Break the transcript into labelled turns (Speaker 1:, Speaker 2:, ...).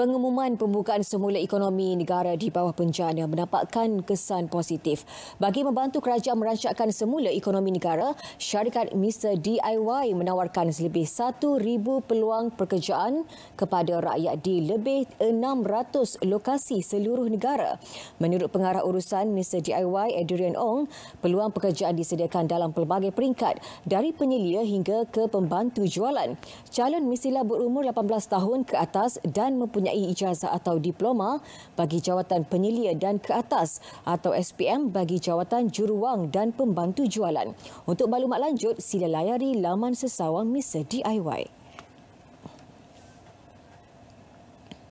Speaker 1: Pengumuman pembukaan semula ekonomi negara di bawah penjana mendapatkan kesan positif. Bagi membantu kerajaan merancangkan semula ekonomi negara, syarikat Mr. DIY menawarkan lebih 1,000 peluang pekerjaan kepada rakyat di lebih 600 lokasi seluruh negara. Menurut pengarah urusan Mr. DIY, Adrian Ong, peluang pekerjaan disediakan dalam pelbagai peringkat dari penyelia hingga ke pembantu jualan. Calon misilah berumur 18 tahun ke atas dan mempunyai mempunyai ijazah atau diploma bagi jawatan penyelia dan ke atas atau SPM bagi jawatan juruang dan pembantu jualan. Untuk maklumat lanjut, sila layari laman sesawang Mr. DIY.